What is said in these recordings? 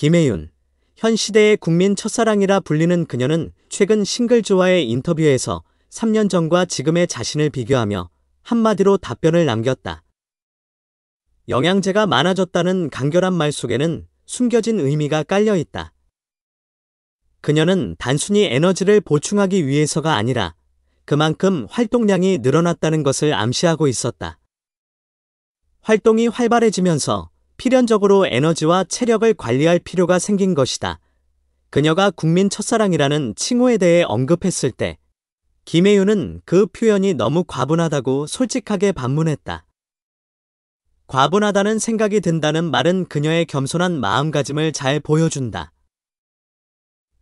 김혜윤, 현 시대의 국민 첫사랑이라 불리는 그녀는 최근 싱글조와의 인터뷰에서 3년 전과 지금의 자신을 비교하며 한마디로 답변을 남겼다. 영양제가 많아졌다는 간결한 말 속에는 숨겨진 의미가 깔려 있다. 그녀는 단순히 에너지를 보충하기 위해서가 아니라 그만큼 활동량이 늘어났다는 것을 암시하고 있었다. 활동이 활발해지면서 필연적으로 에너지와 체력을 관리할 필요가 생긴 것이다. 그녀가 국민 첫사랑이라는 칭호에 대해 언급했을 때 김혜윤은 그 표현이 너무 과분하다고 솔직하게 반문했다. 과분하다는 생각이 든다는 말은 그녀의 겸손한 마음가짐을 잘 보여준다.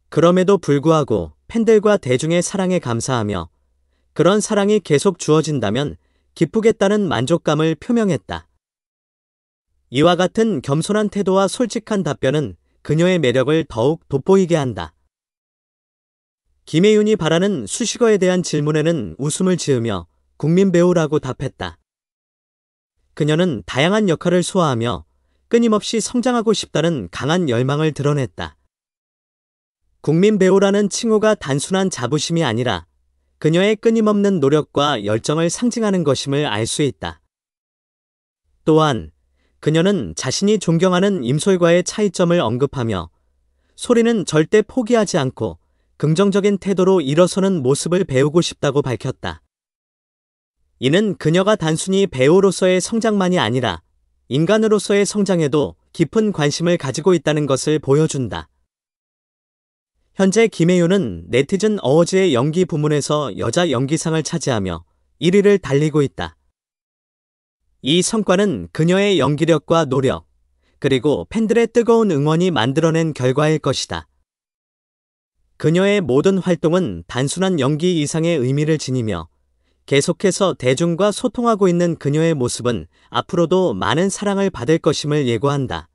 그럼에도 불구하고 팬들과 대중의 사랑에 감사하며 그런 사랑이 계속 주어진다면 기쁘겠다는 만족감을 표명했다. 이와 같은 겸손한 태도와 솔직한 답변은 그녀의 매력을 더욱 돋보이게 한다. 김혜윤이 바라는 수식어에 대한 질문에는 웃음을 지으며 국민 배우라고 답했다. 그녀는 다양한 역할을 소화하며 끊임없이 성장하고 싶다는 강한 열망을 드러냈다. 국민 배우라는 칭호가 단순한 자부심이 아니라 그녀의 끊임없는 노력과 열정을 상징하는 것임을 알 수 있다. 또한 그녀는 자신이 존경하는 임솔과의 차이점을 언급하며 소리는 절대 포기하지 않고 긍정적인 태도로 일어서는 모습을 배우고 싶다고 밝혔다. 이는 그녀가 단순히 배우로서의 성장만이 아니라 인간으로서의 성장에도 깊은 관심을 가지고 있다는 것을 보여준다. 현재 김혜윤은 네티즌 어워즈의 연기 부문에서 여자 연기상을 차지하며 1위를 달리고 있다. 이 성과는 그녀의 연기력과 노력, 그리고 팬들의 뜨거운 응원이 만들어낸 결과일 것이다. 그녀의 모든 활동은 단순한 연기 이상의 의미를 지니며 계속해서 대중과 소통하고 있는 그녀의 모습은 앞으로도 많은 사랑을 받을 것임을 예고한다.